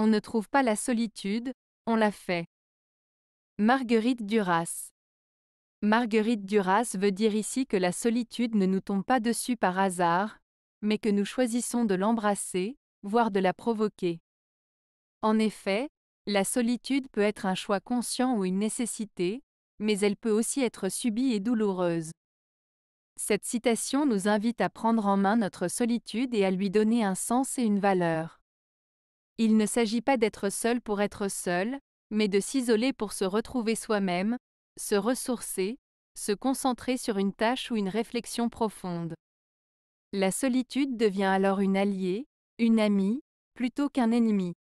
On ne trouve pas la solitude, on la fait. Marguerite Duras. Marguerite Duras veut dire ici que la solitude ne nous tombe pas dessus par hasard, mais que nous choisissons de l'embrasser, voire de la provoquer. En effet, la solitude peut être un choix conscient ou une nécessité, mais elle peut aussi être subie et douloureuse. Cette citation nous invite à prendre en main notre solitude et à lui donner un sens et une valeur. Il ne s'agit pas d'être seul pour être seul, mais de s'isoler pour se retrouver soi-même, se ressourcer, se concentrer sur une tâche ou une réflexion profonde. La solitude devient alors une alliée, une amie, plutôt qu'un ennemi.